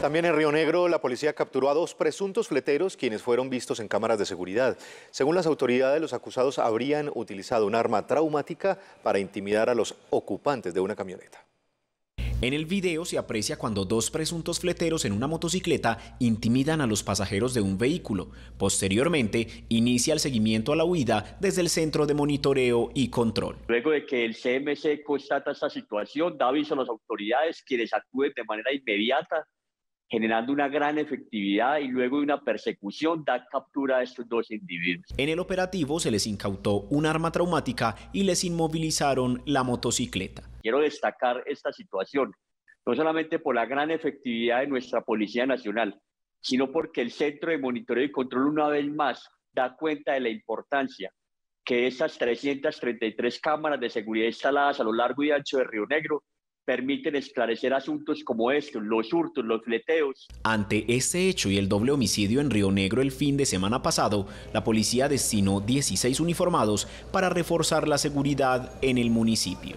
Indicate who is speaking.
Speaker 1: También en Río Negro, la policía capturó a dos presuntos fleteros quienes fueron vistos en cámaras de seguridad. Según las autoridades, los acusados habrían utilizado un arma traumática para intimidar a los ocupantes de una camioneta.
Speaker 2: En el video se aprecia cuando dos presuntos fleteros en una motocicleta intimidan a los pasajeros de un vehículo. Posteriormente, inicia el seguimiento a la huida desde el centro de monitoreo y control.
Speaker 3: Luego de que el CMC constata esta situación, da aviso a las autoridades les actúen de manera inmediata generando una gran efectividad y luego de una persecución da captura a estos dos individuos.
Speaker 2: En el operativo se les incautó un arma traumática y les inmovilizaron la motocicleta.
Speaker 3: Quiero destacar esta situación, no solamente por la gran efectividad de nuestra Policía Nacional, sino porque el Centro de Monitoreo y Control una vez más da cuenta de la importancia que esas 333 cámaras de seguridad instaladas a lo largo y ancho de Río Negro permiten esclarecer asuntos como estos, los hurtos, los fleteos.
Speaker 2: Ante este hecho y el doble homicidio en Río Negro el fin de semana pasado, la policía destinó 16 uniformados para reforzar la seguridad en el municipio.